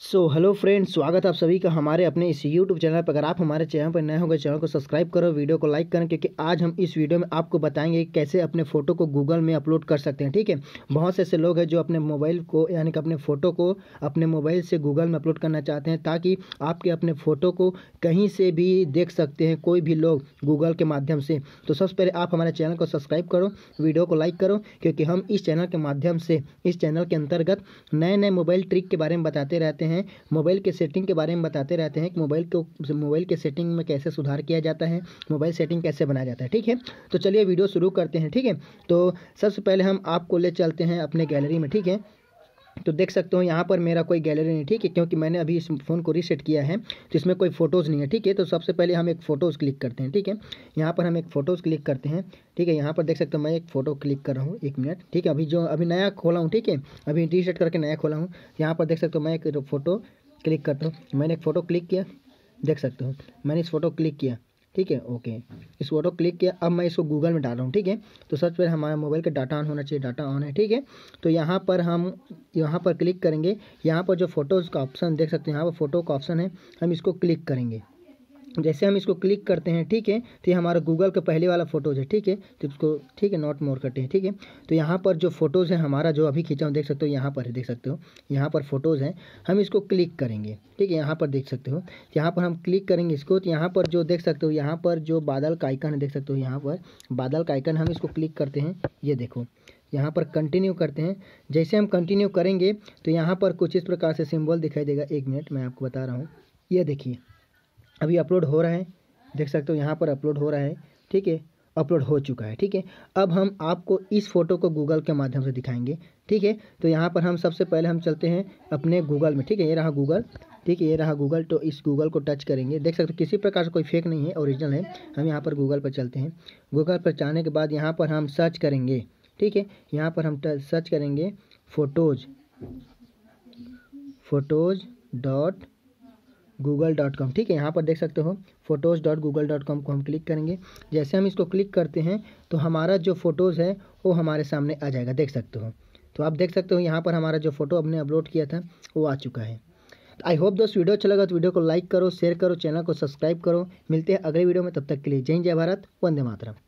so hello friends स्वागत है आप सभी का हमारे अपने इस यूट्यूब चैनल पर अगर आप हमारे चैनल पर नए होंगे चैनल को सब्सक्राइब करो वीडियो को लाइक करें क्योंकि आज हम इस वीडियो में आपको बताएंगे कि कैसे अपने फ़ोटो को गूगल में अपलोड कर सकते हैं ठीक है बहुत से ऐसे लोग हैं जो अपने मोबाइल को यानी कि अपने फ़ोटो को अपने मोबाइल से गूगल में अपलोड करना चाहते हैं ताकि आपके अपने फ़ोटो को कहीं से भी देख सकते हैं कोई भी लोग गूगल के माध्यम से तो सबसे पहले आप हमारे चैनल को सब्सक्राइब करो वीडियो को लाइक करो क्योंकि हम इस चैनल के माध्यम से इस चैनल के अंतर्गत नए नए मोबाइल ट्रिक के बारे में बताते रहते हैं रहते हैं मोबाइल के सेटिंग के बारे में बताते रहते हैं कि मोबाइल को मोबाइल के सेटिंग में कैसे सुधार किया जाता है मोबाइल सेटिंग कैसे बनाया जाता है ठीक है तो चलिए वीडियो शुरू करते हैं ठीक है तो सबसे पहले हम आपको ले चलते हैं अपने गैलरी में ठीक है तो देख सकते हो यहाँ पर मेरा कोई गैलरी नहीं ठीक है क्योंकि मैंने अभी इस फ़ोन को रीसेट किया है तो इसमें कोई फ़ोटोज़ नहीं है ठीक है तो सबसे पहले हम एक फ़ोटोज़ क्लिक करते हैं ठीक है यहाँ पर हम एक फ़ोटोज़ क्लिक करते हैं ठीक है यहाँ पर देख सकते हो मैं एक फ़ोटो क्लिक कर रहा हूँ एक मिनट ठीक है अभी जो अभी नया खोला हूँ ठीक है अभी रीसेट करके नया खोला हूँ यहाँ पर देख सकते हो मैं एक फ़ोटो क्लिक करता हूँ मैंने एक फ़ोटो क्लिक किया देख सकते हो मैंने इस फ़ोटो क्लिक किया ठीक है ओके इस फोटो क्लिक किया अब मैं इसको गूगल में डाल रहा हूँ ठीक है तो सर्च पर हमारे मोबाइल का डाटा ऑन होना चाहिए डाटा ऑन है ठीक है तो यहाँ पर हम यहाँ पर क्लिक करेंगे यहाँ पर जो फोटोज़ का ऑप्शन देख सकते हैं यहाँ पर फोटो का ऑप्शन है हम इसको क्लिक करेंगे जैसे हम इसको क्लिक करते हैं ठीक है तो ये हमारा गूगल का पहले वाला फोटोज़ है ठीक है तो इसको ठीक है नॉट मोर करते हैं ठीक है तो यहाँ पर जो फोटोज़ है हमारा जो अभी खींचा हूँ देख सकते हो यहाँ पर है देख सकते हो यहाँ पर फोटोज़ हैं हम इसको क्लिक करेंगे ठीक है यहाँ पर देख सकते हो यहाँ पर हम क्लिक करेंगे इसको तो यहाँ पर जो देख सकते हो यहाँ पर जो बादल का आइकन है देख सकते हो यहाँ पर बादल का आइकन हम इसको क्लिक करते हैं ये देखो यहाँ पर कंटिन्यू करते हैं जैसे हम कंटिन्यू करेंगे तो यहाँ पर कुछ इस प्रकार से सिम्बल दिखाई देगा एक मिनट मैं आपको बता रहा हूँ ये देखिए अभी अपलोड हो रहा है देख सकते हो यहाँ पर अपलोड हो रहा है ठीक है अपलोड हो चुका है ठीक है अब हम आपको इस फोटो को गूगल के माध्यम से दिखाएंगे ठीक है तो यहाँ पर हम सबसे पहले हम चलते हैं अपने गूगल में ठीक है ये रहा गूगल ठीक है ये रहा गूगल तो इस गूगल को टच करेंगे देख सकते हो किसी प्रकार से कोई फेक नहीं है ओरिजिनल है हम यहाँ पर गूगल पर चलते हैं गूगल पर जाने के बाद यहाँ पर हम सर्च करेंगे ठीक है यहाँ पर हम सर्च करेंगे photos photos dot Google dot com ठीक है यहाँ पर देख सकते हो photos dot Google dot com को हम क्लिक करेंगे जैसे हम इसको क्लिक करते हैं तो हमारा जो फ़ोटोज़ है वो हमारे सामने आ जाएगा देख सकते हो तो आप देख सकते हो यहाँ पर हमारा जो फ़ोटो हमने अपलोड किया था वो आ चुका है आई होप दोस्त वीडियो अच्छा लगा तो वीडियो को लाइक करो शेयर करो चैनल को सब्सक्राइब करो मिलते हैं अगले वीडियो में तब तक के लिए जय जय भारत वंदे मातरम